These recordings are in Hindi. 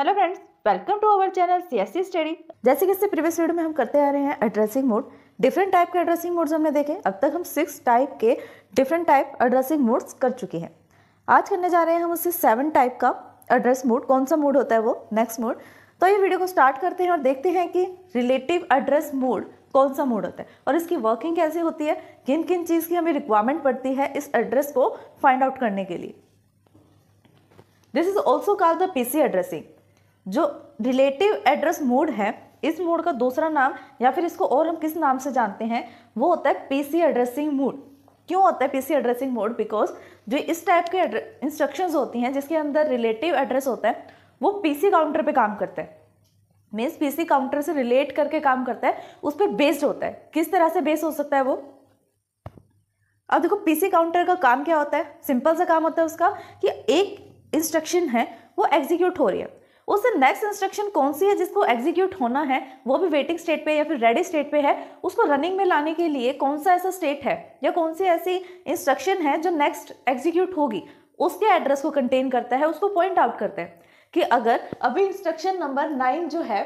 hello friends welcome to our channel CSC study जैसे कि इससे प्रीवियस वीडियो में हम करते आ रहे हैं एड्रेसिंग मोड डिफरेंट टाइप के एड्रेसिंग मोड्स हमने देखे अब तक हम सिक्स टाइप के डिफरेंट टाइप एड्रेसिंग मोड्स कर चुके हैं आज करने जा रहे हैं हम उससे सेवन टाइप का एड्रेस मोड कौन सा मोड होता है वो नेक्स्ट मोड तो ये वीडियो को स्टार्ट करते हैं और देखते हैं कि रिलेटिव एड्रेस मोड कौन सा मोड होता है और इसकी वर्किंग कैसे होती है किन किन चीज़ की हमें रिक्वायरमेंट पड़ती है इस एड्रेस को फाइंड आउट करने के लिए this is also called the PC addressing जो रिलेटिव एड्रेस मोड है इस मोड का दूसरा नाम या फिर इसको और हम किस नाम से जानते हैं वो होता है पीसी एड्रेसिंग मोड क्यों होता है पीसी एड्रेसिंग मोड बिकॉज जो इस टाइप के इंस्ट्रक्शंस होती हैं जिसके अंदर रिलेटिव एड्रेस होता है वो पीसी काउंटर पे काम करता है मीन्स पीसी काउंटर से रिलेट करके काम करता है उस पर बेस्ड होता है किस तरह से बेस्ड हो सकता है वो अब देखो पीसी काउंटर का काम क्या होता है सिंपल सा काम होता है उसका कि एक इंस्ट्रक्शन है वो एग्जीक्यूट हो रही है उससे नेक्स्ट इंस्ट्रक्शन कौन सी है जिसको एग्जीक्यूट होना है वो भी वेटिंग स्टेट पे या फिर रेडी स्टेट पे है उसको रनिंग में लाने के लिए कौन सा ऐसा स्टेट है या कौन सी ऐसी इंस्ट्रक्शन है जो नेक्स्ट एग्जीक्यूट होगी उसके एड्रेस को कंटेन करता है उसको पॉइंट आउट करता है कि अगर अभी इंस्ट्रक्शन नंबर नाइन जो है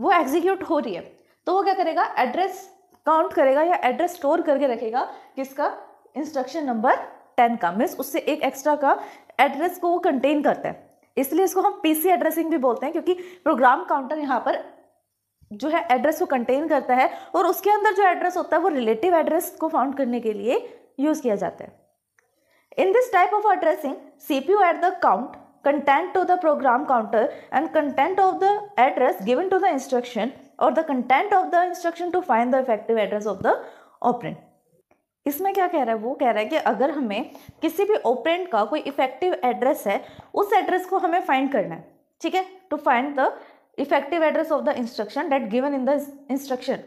वो एग्जीक्यूट हो रही है तो वो क्या करेगा एड्रेस काउंट करेगा या एड्रेस स्टोर करके रखेगा किसका इंस्ट्रक्शन नंबर टेन का मीन्स उससे एक एक्स्ट्रा का एड्रेस को वो कंटेन करता है इसलिए इसको हम पीसी एड्रेसिंग भी बोलते हैं क्योंकि प्रोग्राम काउंटर यहाँ पर जो है एड्रेस को कंटेन करता है और उसके अंदर जो एड्रेस होता है वो रिलेटिव एड्रेस को फाउंड करने के लिए यूज किया जाता है in this type of addressing CPU at the count content to the program counter and content of the address given to the instruction और the content of the instruction to find the effective address of the operand इसमें क्या कह रहा है वो कह रहा है कि अगर हमें किसी भी ओपरेंट का कोई इफेक्टिव एड्रेस है उस एड्रेस को हमें फाइंड करना है ठीक है to find the effective address of the instruction that given in the instruction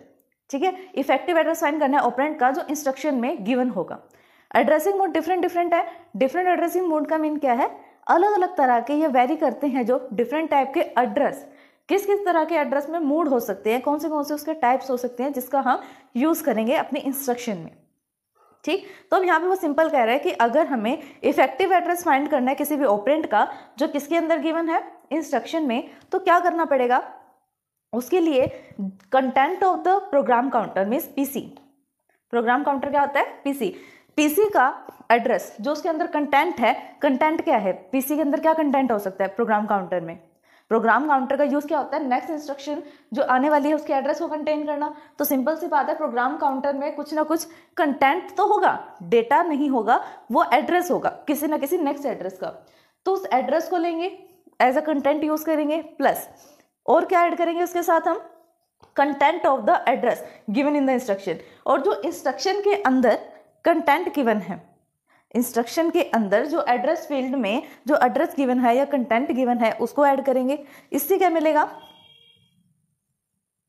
ठीक है इफेक्टिव एड्रेस फाइंड करना है ओपरेंट का जो इंस्ट्रक्शन में गिवन होगा एड्रेसिंग मोड डिफरेंट डिफरेंट है डिफरेंट एड्रेसिंग मोड का मीन क्या है अलग अलग तरह के ये वेरी करते हैं जो डिफरेंट टाइप के एड्रेस किस किस तरह के एड्रेस में मूड हो सकते हैं कौन से कौन से उसके टाइप्स हो सकते हैं जिसका हम यूज़ करेंगे अपने इंस्ट्रक्शन में ठीक तो अब यहाँ पे वो सिंपल कह रहा है कि अगर हमें इफेक्टिव एड्रेस फाइंड करना है किसी भी ऑपरेंट का जो किसके अंदर गिवन है इंस्ट्रक्शन में तो क्या करना पड़ेगा उसके लिए content of the program counter means PC program counter क्या होता है पीसी पीसी का एड्रेस जो उसके अंदर कंटेंट है कंटेंट क्या है पीसी के अंदर क्या कंटेंट हो सकता है प्रोग्राम काउंटर में प्रोग्राम काउंटर का यूज़ क्या होता है नेक्स्ट इंस्ट्रक्शन जो आने वाली है उसके एड्रेस को कंटेन करना तो सिंपल सी बात है प्रोग्राम काउंटर में कुछ ना कुछ कंटेंट तो होगा डेटा नहीं होगा वो एड्रेस होगा किसी ना किसी नेक्स्ट एड्रेस का तो उस एड्रेस को लेंगे एज अ कंटेंट यूज़ करेंगे प्लस और क्या ऐड करेंगे उसके साथ हम content of the address given in the instruction और जो इंस्ट्रक्शन के अंदर कंटेंट गिवन है इंस्ट्रक्शन के अंदर जो एड्रेस फील्ड में जो एड्रेस गिवन है या कंटेंट गिवन है उसको ऐड करेंगे इससे क्या मिलेगा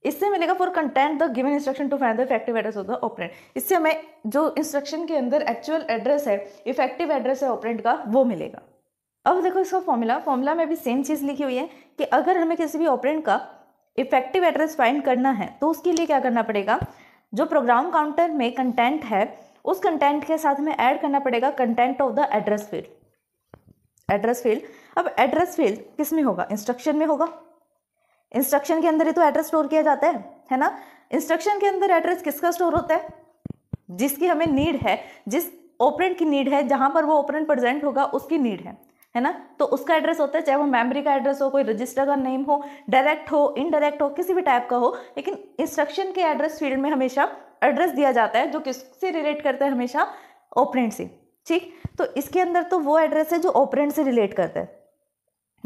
इससे मिलेगा for content the given instruction to find the effective address of the operand इससे हमें जो इंस्ट्रक्शन के अंदर एक्चुअल एड्रेस है इफेक्टिव एड्रेस है ऑपरेंट का वो मिलेगा अब देखो इसका फॉर्मूला फॉर्मूला में भी सेम चीज़ लिखी हुई है कि अगर हमें किसी भी ऑपरेंट का इफेक्टिव एड्रेस फाइंड करना है तो उसके लिए क्या करना पड़ेगा जो प्रोग्राम काउंटर में कंटेंट है उस कंटेंट के साथ हमें ऐड करना पड़ेगा content of the address field address field अब एड्रेस फील्ड किस में होगा इंस्ट्रक्शन में होगा इंस्ट्रक्शन के अंदर ही तो एड्रेस स्टोर किया जाता है है ना इंस्ट्रक्शन के अंदर एड्रेस किसका स्टोर होता है जिसकी हमें नीड है जिस ओपरेंट की नीड है जहां पर वो ओपरेंट प्रेजेंट होगा उसकी नीड है है ना तो उसका एड्रेस होता है चाहे वो मेमोरी का एड्रेस हो कोई रजिस्टर का नेम हो डायरेक्ट हो इनडायरेक्ट हो किसी भी टाइप का हो लेकिन इंस्ट्रक्शन के एड्रेस फील्ड में हमेशा एड्रेस दिया जाता है जो किससे रिलेट करता है हमेशा ऑपरेंट से ठीक तो इसके अंदर तो वो एड्रेस है जो ऑपरेंट से रिलेट करता है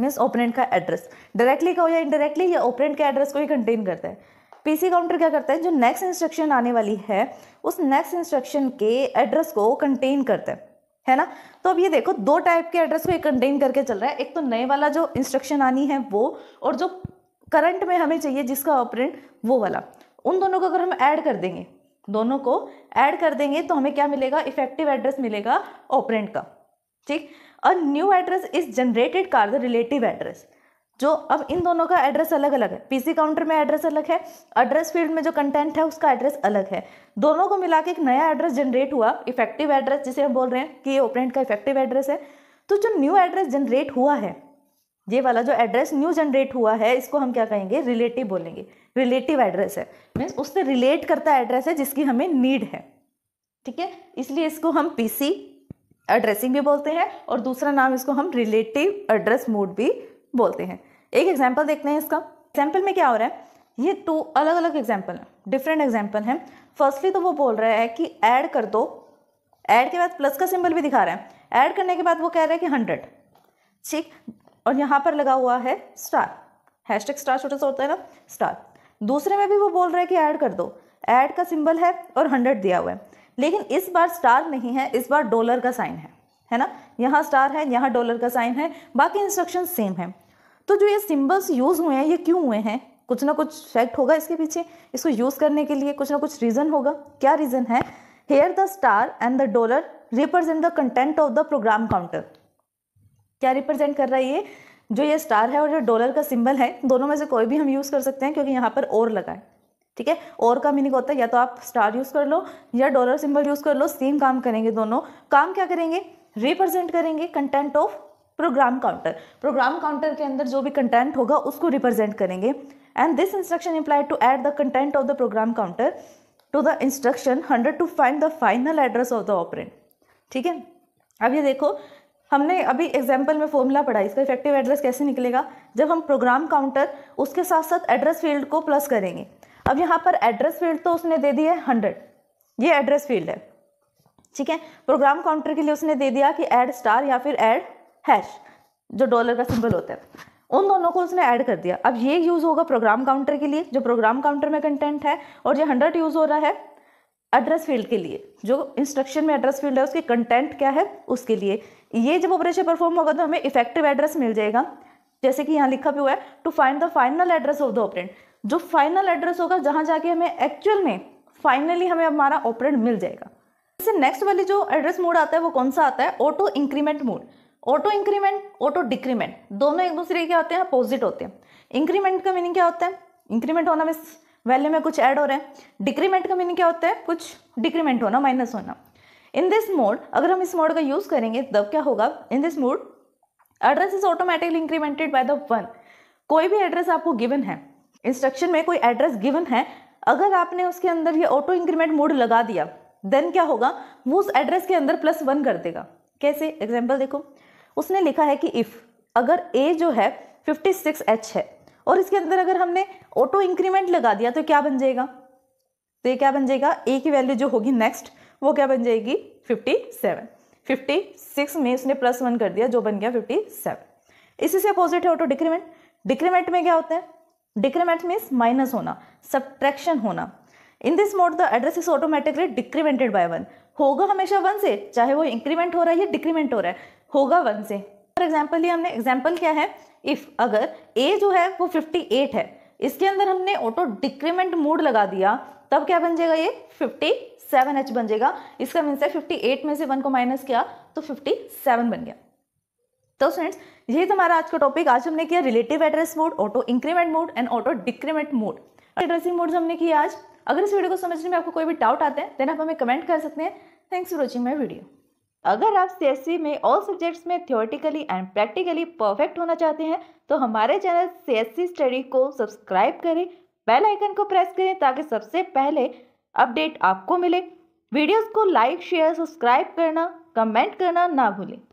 मीन्स ऑपरेंट का एड्रेस डायरेक्टली का हो या इनडायरेक्टली या ऑपरेंट के एड्रेस को ही कंटेन करता है पीसी काउंटर क्या करता है जो नेक्स्ट इंस्ट्रक्शन आने वाली है उस नेक्स्ट इंस्ट्रक्शन के एड्रेस को कंटेन करता है है ना तो अब ये देखो दो टाइप के एड्रेस को एक कंटेन करके चल रहा है एक तो नए वाला जो इंस्ट्रक्शन आनी है वो और जो करंट में हमें चाहिए जिसका ऑपरेंट वो वाला उन दोनों को अगर हम ऐड कर देंगे दोनों को ऐड कर देंगे तो हमें क्या मिलेगा इफेक्टिव एड्रेस मिलेगा ऑपरेंट का ठीक a new address is generated for the relative address जो अब इन दोनों का एड्रेस अलग अलग है पीसी काउंटर में एड्रेस अलग है एड्रेस फील्ड में जो कंटेंट है उसका एड्रेस अलग है दोनों को मिला के एक नया एड्रेस जनरेट हुआ इफेक्टिव एड्रेस जिसे हम बोल रहे हैं कि ये ओपरेंट का इफेक्टिव एड्रेस है तो जो न्यू एड्रेस जनरेट हुआ है ये वाला जो एड्रेस न्यू जनरेट हुआ है इसको हम क्या कहेंगे रिलेटिव बोलेंगे रिलेटिव एड्रेस है मीन्स उससे रिलेट करता एड्रेस है जिसकी हमें नीड है ठीक है इसलिए इसको हम पीसी एड्रेसिंग भी बोलते हैं और दूसरा नाम इसको हम रिलेटिव एड्रेस मोड भी बोलते हैं एक एग्जाम्पल देखते हैं इसका एग्जाम्पल में क्या हो रहा है ये टू अलग अलग एग्जाम्पल हैं डिफरेंट एग्जाम्पल हैं फर्स्टली तो वो बोल रहा है कि ऐड कर दो ऐड के बाद प्लस का सिंबल भी दिखा रहा है ऐड करने के बाद वो कह रहा है कि हंड्रेड ठीक और यहाँ पर लगा हुआ है स्टार हैश टैग स्टार छोटा सा होता है ना स्टार दूसरे में भी वो बोल रहा है कि ऐड कर दो ऐड का सिंबल है और हंड्रेड दिया हुआ है लेकिन इस बार स्टार नहीं है इस बार डॉलर का साइन है है ना यहाँ स्टार है यहाँ डॉलर का साइन है बाकी इंस्ट्रक्शन सेम है तो जो ये सिम्बल्स यूज़ हुए हैं ये क्यों हुए हैं कुछ ना कुछ फैक्ट होगा इसके पीछे इसको यूज़ करने के लिए कुछ ना कुछ रीज़न होगा क्या रीज़न है here the star and the dollar represent the content of the program counter क्या रिप्रेजेंट कर रहा है ये जो ये स्टार है और जो डॉलर का सिंबल है दोनों में से कोई भी हम यूज़ कर सकते हैं क्योंकि यहाँ पर और लगा है ठीक है और का मीनिंग होता है या तो आप स्टार यूज़ कर लो या डॉलर सिंबल यूज़ कर लो सेम काम करेंगे दोनों काम क्या करेंगे रिप्रेजेंट करेंगे content of program counter program counter के अंदर जो भी कंटेंट होगा उसको रिप्रेजेंट करेंगे and this instruction imply to add the content of the program counter to the instruction hundred to find the final address of the operand ठीक है अब ये देखो हमने अभी एग्जाम्पल में फॉर्मूला पढ़ा इसका इफेक्टिव एड्रेस कैसे निकलेगा जब हम प्रोग्राम काउंटर उसके साथ साथ एड्रेस फील्ड को प्लस करेंगे अब यहाँ पर एड्रेस फील्ड तो उसने दे दी है हंड्रेड ये एड्रेस फील्ड है ठीक है प्रोग्राम काउंटर के लिए उसने दे दिया कि एड स्टार या फिर एड हैश जो डॉलर का सिंबल होता है उन दोनों को उसने ऐड कर दिया अब ये यूज़ होगा प्रोग्राम काउंटर के लिए जो प्रोग्राम काउंटर में कंटेंट है और ये हंड्रेड यूज़ हो रहा है एड्रेस फील्ड के लिए जो इंस्ट्रक्शन में एड्रेस फील्ड है उसके कंटेंट क्या है उसके लिए ये जब ऑपरेशन परफॉर्म होगा तो हमें इफेक्टिव एड्रेस मिल जाएगा जैसे कि यहाँ लिखा भी हुआ है to find the final address of the operand जो फाइनल एड्रेस होगा जहाँ जाके हमें एक्चुअल में फाइनली हमें हमारा ऑपरेंट मिल जाएगा जैसे नेक्स्ट वाली जो एड्रेस मोड आता है वो कौन सा आता है auto increment mode auto increment auto decrement दोनों एक दूसरे के होते हैं अपोजिट होते हैं इंक्रीमेंट का मीनिंग क्या होता है इंक्रीमेंट होना में वैल्यू में कुछ ऐड हो रहे हैं डिक्रीमेंट का मीनिंग क्या होता है कुछ डिक्रीमेंट होना माइनस होना इन दिस मोड अगर हम इस मोड का यूज़ करेंगे तब क्या होगा in this mode address is automatically incremented by the one कोई भी एड्रेस आपको गिवन है इंस्ट्रक्शन में कोई एड्रेस गिवन है अगर आपने उसके अंदर ये ऑटो इंक्रीमेंट मोड लगा दिया देन क्या होगा वो उस एड्रेस के अंदर प्लस वन कर देगा कैसे एग्जाम्पल देखो उसने लिखा है कि इफ़ अगर ए जो है फिफ्टी सिक्स एच है और इसके अंदर अगर हमने ऑटो इंक्रीमेंट लगा दिया तो क्या बन जाएगा तो ये क्या बन जाएगा ए की वैल्यू जो होगी नेक्स्ट वो क्या बन जाएगी फिफ्टी सेवन में उसने प्लस वन कर दिया जो बन गया 57 इसी से अपोजिट है ऑटो डिक्रीमेंट डिक्रीमेंट में क्या होता है डिक्रीमेंट मीन्स माइनस होना सब्ट्रैक्शन होना in this mode the address is automatically decremented by one होगा हमेशा वन से चाहे वो इंक्रीमेंट हो रहा है या डिक्रीमेंट हो रहा है होगा वन से फॉर एग्जाम्पल ये हमने एग्जाम्पल क्या है इफ़ अगर ए जो है वो 58 है इसके अंदर हमने ऑटो डिक्रीमेंट मोड लगा दिया तब क्या बन जाएगा ये 57 एच बन जाएगा इसका मीन्स है 58 में से वन को माइनस किया तो 57 बन गया तो फ्रेंड्स यही हमारा आज का टॉपिक आज हमने किया relative address mode auto increment mode and auto decrement mode addressing mode हमने किया आज अगर इस वीडियो को समझने में आपको कोई भी डाउट आते हैं देन आप हमें कमेंट कर सकते हैं thanks for watching my video अगर आप सी e में ऑल सब्जेक्ट्स में थियोरटिकली एंड प्रैक्टिकली परफेक्ट होना चाहते हैं तो हमारे चैनल सी स्टडी को सब्सक्राइब करें बेल आइकन को प्रेस करें ताकि सबसे पहले अपडेट आपको मिले वीडियोस को लाइक शेयर सब्सक्राइब करना कमेंट करना ना भूलें